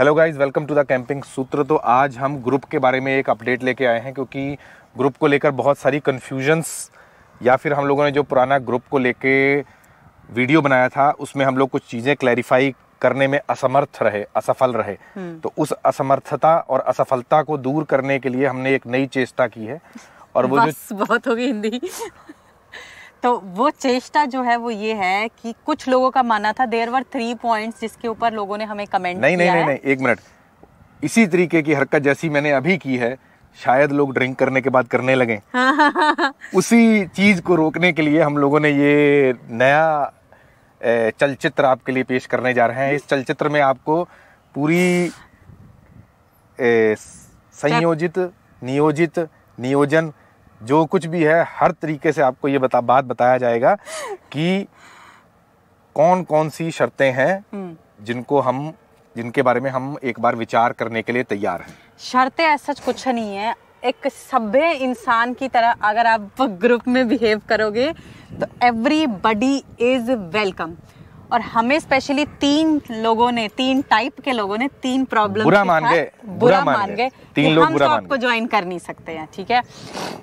Hello guys welcome to the camping Sutra तो आज हम ग्रुप के बारे में एक अपडेट लेके आए हैं क्योंकि ग्रुप को लेकर बहुत सारी कन्फ्यूजन्स या फिर हम लोगों ने जो पुराना ग्रुप को लेके वीडियो बनाया था उसमें हम लोग कुछ चीज़ें क्लैरिफाई करने में असमर्थ रहे असफल रहे हम्म। तो उस असमर्थता और असफलता को दूर करने के लिए हमने एक नई चेष्टा की है और वो जो बहुत होगी हिंदी तो वो चेष्टा जो है वो ये है कि कुछ लोगों का मानना था देर वर थ्री पॉइंट जिसके ऊपर लोगों ने हमें कमेंट नहीं किया नहीं, है। नहीं नहीं एक मिनट इसी तरीके की हरकत जैसी मैंने अभी की है शायद लोग ड्रिंक करने के बाद करने लगे हाँ, हाँ, हाँ, उसी चीज को रोकने के लिए हम लोगों ने ये नया चलचित्र आपके लिए पेश करने जा रहे हैं इस चलचित्र में आपको पूरी संयोजित नियोजित नियोजन जो कुछ भी है हर तरीके से आपको ये बता बात बताया जाएगा कि कौन कौन सी शर्तें हैं हम्म। जिनको हम जिनके बारे में हम एक बार विचार करने के लिए तैयार हैं शर्तें ऐसा कुछ नहीं है एक सभ्य इंसान की तरह अगर आप ग्रुप में बिहेव करोगे तो एवरी बडी इज वेलकम और हमें स्पेशली तीन लोगों ने तीन टाइप के लोगों ने तीन प्रॉब्लम बुरा मान गए बुरा मान गए तीन लोग हम बुरा तो आपको ज्वाइन कर नहीं सकते हैं ठीक है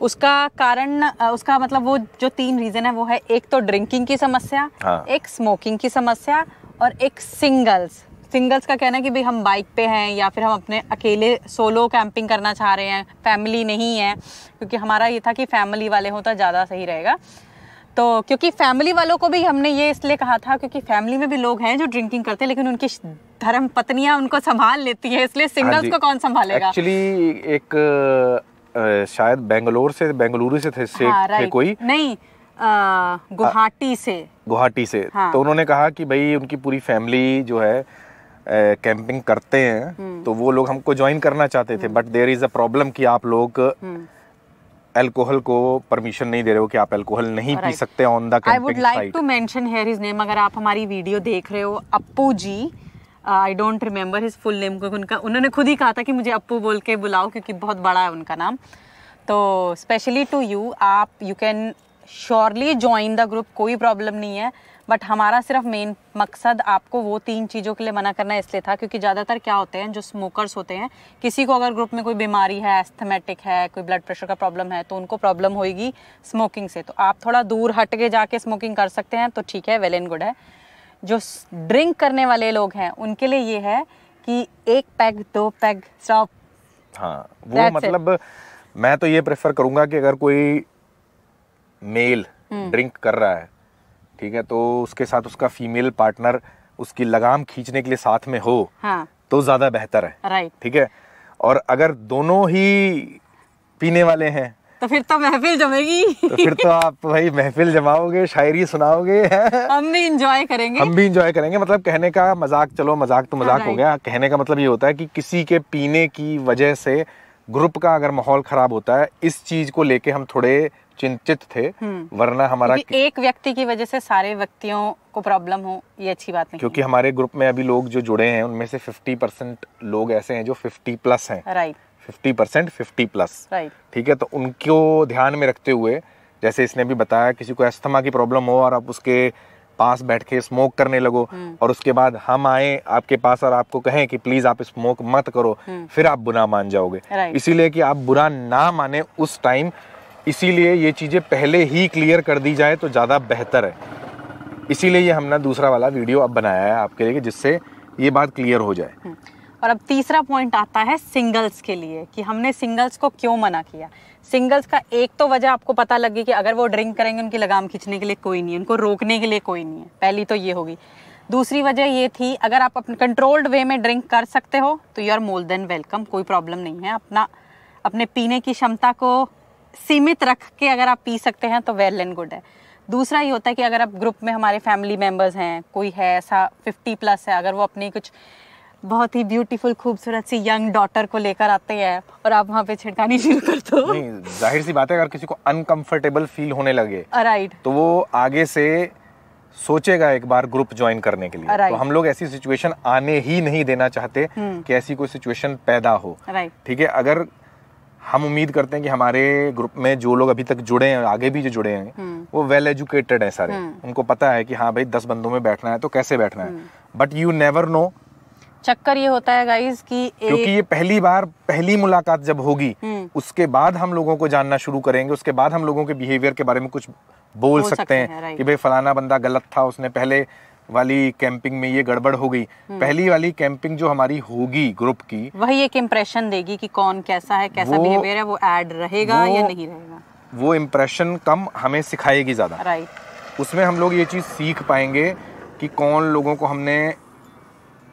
उसका कारण उसका मतलब वो जो तीन रीजन है वो है एक तो ड्रिंकिंग की समस्या हाँ। एक स्मोकिंग की समस्या और एक सिंगल्स सिंगल्स का कहना है कि भाई हम बाइक पे हैं या फिर हम अपने अकेले सोलो कैंपिंग करना चाह रहे हैं फैमिली नहीं है क्योंकि हमारा ये था कि फैमिली वाले हों तो ज़्यादा सही रहेगा तो क्योंकि फैमिली वालों को भी हमने ये इसलिए कहा था क्योंकि फैमिली में भी लोग हैं जो ड्रिंकिंग करते हैं लेकिन उनकी धर्म पत्नियां उनको संभाल लेती है इसलिए सिंगल्स हाँ को कौन संभालेगा एक्चुअली एक शायद बेंगलोर से बेंगलुरु से थे, से हाँ, थे कोई नहीं गुवाहाटी से गुवाहाटी से हाँ। तो उन्होंने कहा कि भाई उनकी पूरी फैमिली जो है कैंपिंग करते हैं हम्म। तो वो लोग हमको ज्वाइन करना चाहते थे but there is a problem कि आप लोग हम्म। अल्कोहल को परमिशन नहीं दे रहे हो कि आप अल्कोहल नहीं right. पी सकते on the I would like to mention here his name अगर आप हमारी वीडियो देख रहे हो Appu ji I don't remember his full name को उनका उन्होंने खुद ही कहा था कि मुझे अप्पू बोल के बुलाओ क्योंकि बहुत बड़ा है उनका नाम तो स्पेशली टू यू आप you can surely join the group कोई प्रॉब्लम नहीं है बट हमारा सिर्फ मेन मकसद आपको वो तीन चीज़ों के लिए मना करना इसलिए था क्योंकि ज़्यादातर क्या होते हैं जो स्मोकर्स होते हैं किसी को अगर ग्रुप में कोई बीमारी है एस्थमेटिक है कोई ब्लड प्रेशर का प्रॉब्लम है तो उनको प्रॉब्लम होगी स्मोकिंग से तो आप थोड़ा दूर हट के जाके स्मोकिंग कर सकते हैं तो ठीक है वेल एंड गुड है जो ड्रिंक करने वाले लोग हैं उनके लिए ये है कि एक पैग दो पैग स्टॉप हाँ वो मतलब it. मैं तो ये प्रेफर करूंगा कि अगर कोई मेल हम्म। ड्रिंक कर रहा है ठीक है तो उसके साथ उसका फीमेल पार्टनर उसकी लगाम खींचने के लिए साथ में हो हाँ। तो ज्यादा बेहतर है राइट ठीक है और अगर दोनों ही पीने वाले हैं तो फिर तो महफिल जमेगी तो फिर तो आप भाई महफिल जमाओगे शायरी सुनाओगे हम भी इंजॉय करेंगे हम भी इंजॉय करेंगे मतलब कहने का मजाक चलो मजाक तो मजाक हो गया कहने का मतलब ये होता है कि किसी के पीने की वजह से ग्रुप का अगर माहौल खराब होता है इस चीज को लेके हम थोड़े चिंतित थे हम्म। वरना हमारा एक व्यक्ति की वजह से सारे व्यक्तियों को प्रॉब्लम हो ये अच्छी बात नहीं क्योंकि हमारे ग्रुप में अभी लोग जो जुड़े हैं उनमें से 50 परसेंट लोग ऐसे हैं जो 50 प्लस हैं right fifty percent fifty plus ठीक है तो उनको ध्यान में रखते हुए जैसे इसने भी बताया किसी को अस्थमा की प्रॉब्लम हो और आप उसके पास बैठ के स्मोक करने लगो हम्म। और उसके बाद हम आए आपके पास और आपको कहें कि प्लीज आप स्मोक मत करो हम्म। फिर आप बुरा मान जाओगे इसीलिए कि आप बुरा ना माने उस टाइम इसीलिए ये चीज़ें पहले ही क्लियर कर दी जाए तो ज़्यादा बेहतर है इसीलिए ये हमने दूसरा वाला वीडियो अब बनाया है आपके लिए जिससे ये बात क्लियर हो जाए हम्म। और अब तीसरा पॉइंट आता है सिंगल्स के लिए कि हमने सिंगल्स को क्यों मना किया सिंगल्स का एक तो वजह आपको पता लगी कि अगर वो ड्रिंक करेंगे उनकी लगाम खींचने के लिए कोई नहीं है उनको रोकने के लिए कोई नहीं है पहली तो ये होगी दूसरी वजह ये थी अगर आप अपने कंट्रोल्ड वे में ड्रिंक कर सकते हो तो you are more than welcome कोई प्रॉब्लम नहीं है अपना अपने पीने की क्षमता को सीमित रख के अगर आप पी सकते हैं तो वेल एंड गुड है दूसरा ये होता है कि अगर आप ग्रुप में हमारे फैमिली मेम्बर्स हैं कोई है ऐसा फिफ्टी प्लस है अगर वो अपनी कुछ बहुत ही ब्यूटीफुल खूबसूरत सी यंग डॉटर को लेकर आते हैं और आप वहाँ पे छिड़कानी शुरू कर दो नहीं जाहिर सी बात है अगर किसी को अनकंफर्टेबल फील होने लगे राइट तो वो आगे से सोचेगा एक बार ग्रुप ज्वाइन करने के लिए तो हम लोग ऐसी सिचुएशन आने ही नहीं देना चाहते हम्म. कि ऐसी कोई सिचुएशन पैदा हो ठीक है अगर हम उम्मीद करते हैं कि हमारे ग्रुप में जो लोग अभी तक जुड़े हैं आगे भी जो जुड़े हैं हम्म। वो वेल एजुकेटेड है सारे हम्म। उनको पता है कि हाँ भाई दस बंदों में बैठना है तो कैसे बैठना है बट यू नेवर नो चक्कर ये होता है गाइस कि एक... क्योंकि ये पहली बार पहली मुलाकात जब होगी हम्म। उसके बाद हम लोगों को जानना शुरू करेंगे उसके बाद हम लोगों के बिहेवियर के बारे में कुछ बोल, बोल सकते, सकते हैं कि भाई फलाना बंदा गलत था उसने पहले वाली कैंपिंग में ये गड़बड़ हो गई हम्म। पहली वाली कैंपिंग जो हमारी होगी ग्रुप की वही एक इम्प्रेशन देगी कि कौन कैसा है कैसा बिहेवियर है वो ऐड रहेगा या नहीं रहेगा वो इम्प्रेशन कम हमें सिखाएगी ज़्यादा राइट उसमें हम लोग ये चीज़ सीख पाएंगे कि कौन लोगों को हमने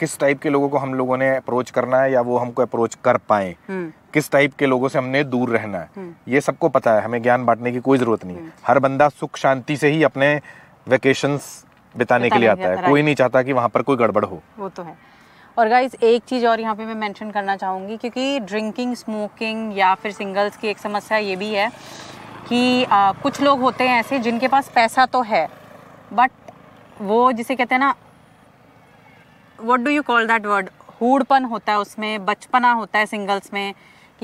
किस टाइप के लोगों को हम लोगों ने अप्रोच करना है या वो हमको अप्रोच कर पाए हम्म। किस टाइप के लोगों से हमने दूर रहना है हम्म। ये सबको पता है हमें ज्ञान बांटने की कोई ज़रूरत नहीं है हर बंदा सुख शांति से ही अपने वेकेशंस बिताने के लिए आता है कोई नहीं चाहता कि वहाँ पर कोई गड़बड़ हो वो तो है और गाइज एक चीज़ और यहाँ पे मैं मेंशन करना चाहूँगी क्योंकि ड्रिंकिंग स्मोकिंग या फिर सिंगल्स की एक समस्या ये भी है कि आ, कुछ लोग होते हैं ऐसे जिनके पास पैसा तो है बट वो जिसे कहते हैं ना what do you call that word हुड़पन होता है उसमें बचपना होता है सिंगल्स में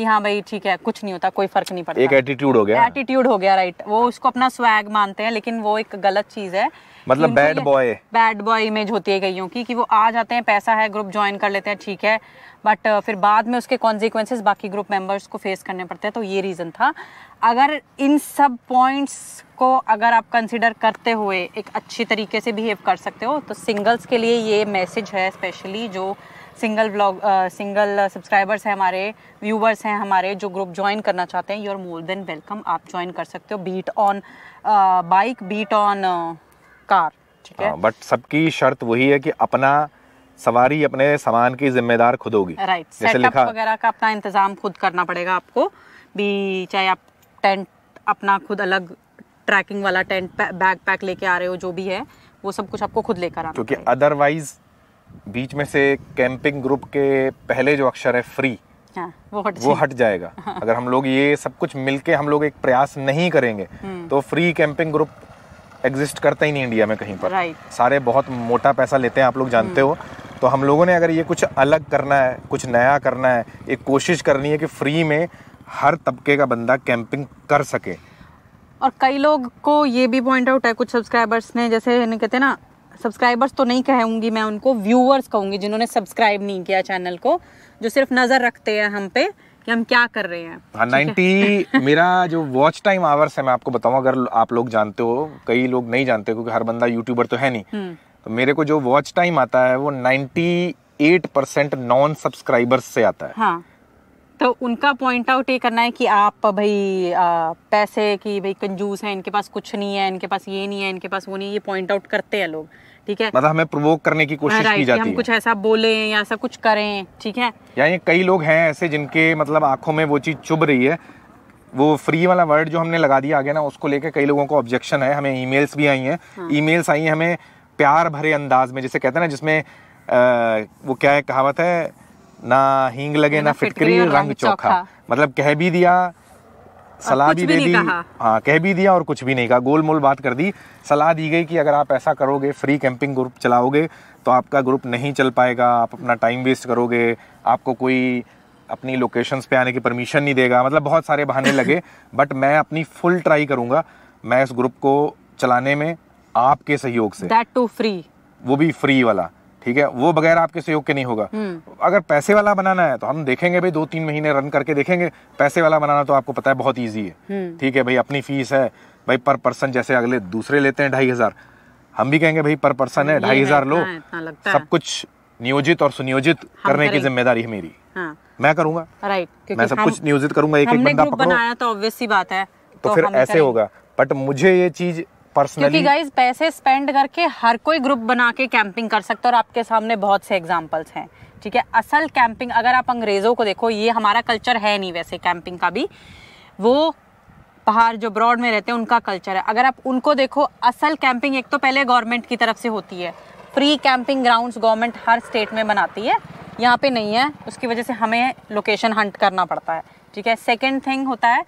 कि हाँ भाई ठीक है कुछ नहीं होता कोई फर्क नहीं पड़ता एक एटीट्यूड हो गया एटीट्यूड हो गया राइट वो उसको अपना स्वैग मानते हैं लेकिन वो एक गलत चीज है मतलब bad boy bad boy image होती है कईयों की कि वो आ जाते हैं पैसा है ग्रुप ज्वाइन कर लेते हैं ठीक है बट uh, फिर बाद में उसके कॉन्सिक्वेंसेज बाकी ग्रुप मेंबर्स को फेस करने पड़ते हैं तो ये रीज़न था अगर इन सब पॉइंट्स को अगर आप कंसिडर करते हुए एक अच्छी तरीके से बिहेव कर सकते हो तो सिंगल्स के लिए ये मैसेज है स्पेशली जो सिंगल ब्लॉग सिंगल सब्सक्राइबर्स हैं हमारे व्यूवर्स हैं हमारे जो ग्रुप ज्वाइन करना चाहते हैं you are more than welcome आप ज्वाइन कर सकते हो be it on bike be it on car ठीक है बट हाँ, सबकी शर्त वही है कि अपना सवारी अपने सामान की जिम्मेदार खुद होगी राइट right. सेटअप वगैरह का अपना इंतजाम खुद करना पड़ेगा आपको भी चाहे आप टेंट अपना खुद अलग ट्रैकिंग वाला टेंट बैग पैक लेके आ रहे हो जो भी है वो सब कुछ आपको खुद लेकर आना क्योंकि अदरवाइज बीच में से कैंपिंग ग्रुप के पहले जो अक्षर है फ्री हाँ, वो हट वो हट जाएगा हाँ। अगर हम लोग ये सब कुछ मिलके हम लोग एक प्रयास नहीं करेंगे हम्म। तो फ्री कैंपिंग ग्रुप एग्जिस्ट करता ही नहीं इंडिया में कहीं पर सारे बहुत मोटा पैसा लेते हैं आप लोग जानते हम्म। हो तो हम लोगों ने अगर ये कुछ अलग करना है कुछ नया करना है एक कोशिश करनी है कि फ्री में हर तबके का बंदा कैंपिंग कर सके और कई लोग को ये भी पॉइंट आउट है कुछ सब्सक्राइबर्स ने जैसे कहते हैं ना सब्सक्राइबर्स तो नहीं कहूँगी मैं उनको व्यूअर्स कहूँगी जिन्होंने सब्सक्राइब नहीं किया चैनल को जो सिर्फ नज़र रखते हैं हम पे कि हम क्या कर रहे हैं नाइन्टी हाँ, मेरा जो वॉच टाइम आवर्स है मैं आपको बताऊँ अगर आप लोग जानते हो कई लोग नहीं जानते क्योंकि हर बंदा यूट्यूबर तो है नहीं हम्म। तो मेरे को जो वॉच टाइम आता है वो ninety eight percent non subscribers से आता है हाँ। तो उनका पॉइंट आउट ये करना है कि आप भाई आ, पैसे की भाई कंजूस हैं इनके पास कुछ नहीं है इनके पास ये नहीं है इनके पास वो नहीं ये पॉइंट आउट करते हैं लोग ठीक है मतलब हमें प्रोवोक करने की कोशिश की जाती हम कुछ ऐसा बोले या ऐसा कुछ करें ठीक है या ये कई लोग हैं ऐसे जिनके मतलब आंखों में वो चीज चुभ रही है वो फ्री वाला वर्ड जो हमने लगा दिया आगे ना उसको लेके कई लोगों को ऑब्जेक्शन है हमें ईमेल्स भी आई हैं ईमेल्स हाँ। आई हैं हमें प्यार भरे अंदाज में जिसे कहते हैं ना जिसमें आ, वो क्या है कहावत है ना हींग लगे ना, ना फिटकरी रंग चोखा मतलब कह भी दिया हाँ, सलाह भी दे दी हाँ कह भी दिया और कुछ भी नहीं कहा गोल मोल बात कर दी सलाह दी गई कि अगर आप ऐसा करोगे फ्री कैंपिंग ग्रुप चलाओगे तो आपका ग्रुप नहीं चल पाएगा आप अपना टाइम वेस्ट करोगे आपको कोई अपनी लोकेशंस पे आने की परमिशन नहीं देगा मतलब बहुत सारे बहाने लगे बट मैं अपनी फुल ट्राई करूंगा मैं इस ग्रुप को चलाने में आपके सहयोग से दैट टू फ्री वो भी फ्री वाला ठीक है वो बगैर आपके सहयोग के नहीं होगा हम्म। अगर पैसे वाला बनाना है तो हम देखेंगे भाई दो तीन महीने रन करके देखेंगे पैसे वाला बनाना तो आपको पता है बहुत ईजी है हम्म। ठीक है भाई अपनी फीस है भाई पर पर्सन जैसे अगले दूसरे लेते हैं ढाई हजार हम भी कहेंगे भाई पर पर्सन है ढाई हजार लो सब कुछ नियोजित और सुनियोजित करने की जिम्मेदारी है मेरी हाँ। मैं करूंगा राइट मैं सब कुछ नियोजित करूंगा एक एक बंदा पकड़ो बनाया तो ऑब्वियस सी बात है तो, तो फिर ऐसे होगा बट मुझे ये चीज पर्सनली क्योंकि गाइस पैसे स्पेंड करके हर कोई ग्रुप बना के कैंपिंग कर सकता है और आपके सामने बहुत से एग्जांपल्स हैं ठीक है असल कैंपिंग अगर आप अंग्रेज़ों को देखो ये हमारा कल्चर है नहीं वैसे कैंपिंग का भी वो बाहर जो ब्रॉड में रहते हैं उनका कल्चर है अगर आप उनको देखो असल कैंपिंग एक तो पहले गवर्नमेंट की तरफ से होती है फ्री कैंपिंग ग्राउंड्स गवर्नमेंट हर स्टेट में बनाती है यहाँ पे नहीं है उसकी वजह से हमें लोकेशन हंट करना पड़ता है ठीक है सेकेंड थिंग होता है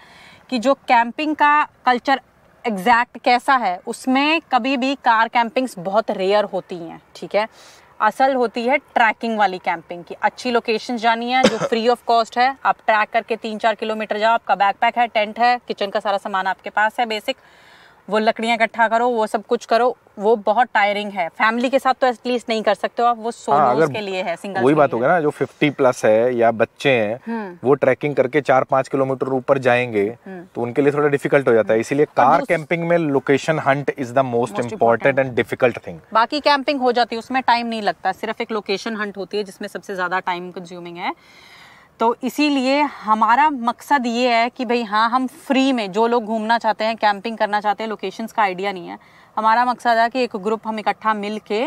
कि जो कैंपिंग का कल्चर एग्जैक्ट कैसा है उसमें कभी भी कार कैंपिंग्स बहुत रेयर होती हैं ठीक है असल होती है ट्रैकिंग वाली कैंपिंग की अच्छी लोकेशन जानी है जो फ्री ऑफ कॉस्ट है आप ट्रैक करके तीन चार किलोमीटर जाओ आपका बैकपैक है टेंट है किचन का सारा सामान आपके पास है बेसिक वो लकड़ियाँ इकट्ठा करो वो सब कुछ करो वो बहुत टायरिंग है फैमिली के साथ तो एटलीस्ट नहीं कर सकते हो आप वो सोलोस हाँ, के लिए है सिंगल वही बात हो गया ना जो 50 प्लस है या बच्चे हैं हम्म। वो ट्रैकिंग करके चार पाँच किलोमीटर ऊपर जाएंगे हम्म। तो उनके लिए थोड़ा डिफिकल्ट हो जाता है हम्म। इसीलिए कार कैंपिंग में location hunt is the most important and difficult thing बाकी कैंपिंग हो जाती है उसमें टाइम नहीं लगता सिर्फ एक लोकेशन हंट होती है जिसमें सबसे ज्यादा टाइम कंज्यूमिंग है तो इसीलिए हमारा मकसद ये है कि भाई हाँ हम फ्री में जो लोग घूमना चाहते हैं कैंपिंग करना चाहते हैं लोकेशंस का आइडिया नहीं है हमारा मकसद है कि एक ग्रुप हम इकट्ठा मिल के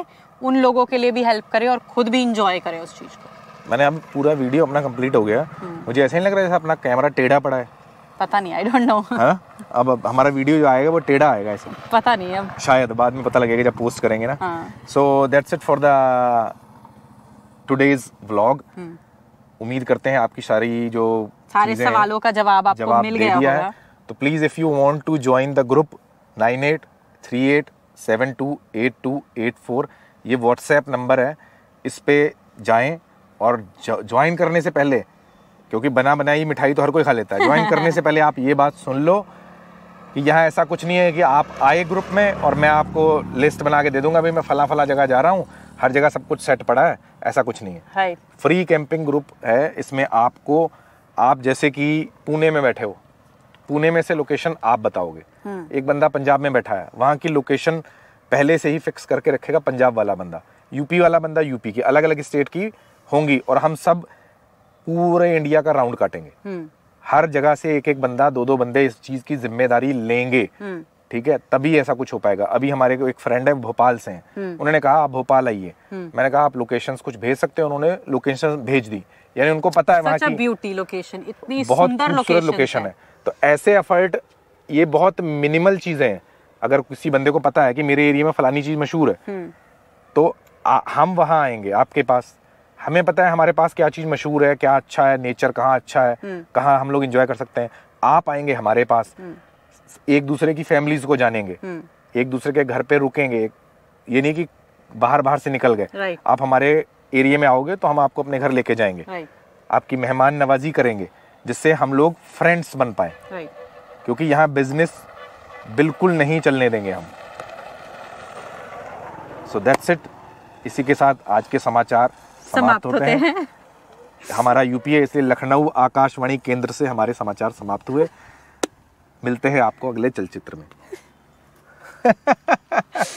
उन लोगों के लिए भी हेल्प करें और खुद भी इंजॉय करें उस चीज़ को मैंने अब पूरा वीडियो अपना कंप्लीट हो गया हम्म। मुझे ऐसा नहीं लग रहा है अपना कैमरा टेढ़ा पड़ा है पता नहीं आई डोंट नो अब अब हमारा वीडियो जो आएगा वो टेढ़ा आएगा ऐसे पता नहीं अब शायद बाद में पता लगेगा जब पोस्ट करेंगे ना so that's it for the today's vlog उम्मीद करते हैं आपकी सारी जो सारे सवालों का जवाब आपको जवाब मिल गया है तो please if you want to join the group nine eight three eight seven two eight two eight four ये व्हाट्सएप नंबर है इस पे जाए और ज्वाइन करने से पहले क्योंकि बना बनाई मिठाई तो हर कोई खा लेता है ज्वाइन करने से पहले आप ये बात सुन लो कि यहाँ ऐसा कुछ नहीं है कि आप आए ग्रुप में और मैं आपको लिस्ट बना के दे दूंगा भाई मैं फला फला जगह जा रहा हूँ हर जगह सब कुछ सेट पड़ा है ऐसा कुछ नहीं है फ्री कैंपिंग ग्रुप है इसमें आपको आप जैसे कि पुणे में बैठे हो पुणे में से लोकेशन आप बताओगे हम्म। एक बंदा पंजाब में बैठा है वहाँ की लोकेशन पहले से ही फिक्स करके रखेगा पंजाब वाला बंदा यूपी वाला बंदा यूपी की अलग अलग स्टेट की होंगी और हम सब पूरे इंडिया का राउंड काटेंगे हम्म। हर जगह से एक एक बंदा दो दो बंदे इस चीज की जिम्मेदारी लेंगे हम्म। ठीक है तभी ऐसा कुछ हो पाएगा अभी हमारे को एक फ्रेंड है भोपाल से हैं हम्म। उन्होंने कहा आप भोपाल आइए हम्म। मैंने कहा आप लोकेशंस कुछ भेज सकते हैं उन्होंने लोकेशन भेज दी यानी उनको पता है वहाँ की ब्यूटी लोकेशन इतनी बहुत खूबसूरत लोकेशन है तो ऐसे एफर्ट ये बहुत मिनिमल चीजें हैं अगर किसी बंदे को पता है कि मेरे एरिया में फलानी चीज मशहूर है हम्म। तो आ, हम वहाँ आएंगे आपके पास हमें पता है हमारे पास क्या चीज़ मशहूर है क्या अच्छा है नेचर कहाँ अच्छा है कहाँ हम लोग इंजॉय कर सकते हैं आप आएंगे हमारे पास एक दूसरे की फैमिलीज को जानेंगे हम्म। एक दूसरे के घर पे रुकेंगे ये नहीं कि बाहर बाहर से निकल गए आप हमारे एरिया में आओगे तो हम आपको अपने घर लेके जाएंगे आपकी मेहमान नवाजी करेंगे जिससे हम लोग फ्रेंड्स बन पाए क्योंकि यहाँ बिजनेस बिल्कुल नहीं चलने देंगे हम सो दैट्स इट इसी के साथ आज के समाचार समाप्त होते, होते हैं हमारा यूपीए इसलिए लखनऊ आकाशवाणी केंद्र से हमारे समाचार समाप्त हुए मिलते हैं आपको अगले चलचित्र में